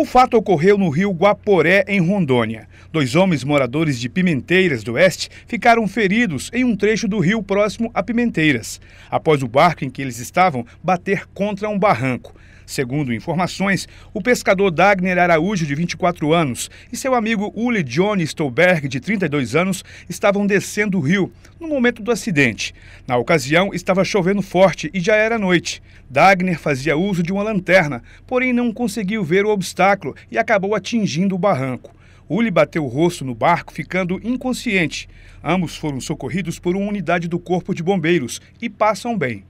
O fato ocorreu no rio Guaporé, em Rondônia. Dois homens moradores de Pimenteiras do Oeste ficaram feridos em um trecho do rio próximo a Pimenteiras, após o barco em que eles estavam bater contra um barranco. Segundo informações, o pescador Dagner Araújo, de 24 anos, e seu amigo Uli Johnny Stolberg, de 32 anos, estavam descendo o rio no momento do acidente. Na ocasião, estava chovendo forte e já era noite. Dagner fazia uso de uma lanterna, porém não conseguiu ver o obstáculo obstáculo e acabou atingindo o barranco. Uli bateu o rosto no barco, ficando inconsciente. Ambos foram socorridos por uma unidade do Corpo de Bombeiros e passam bem.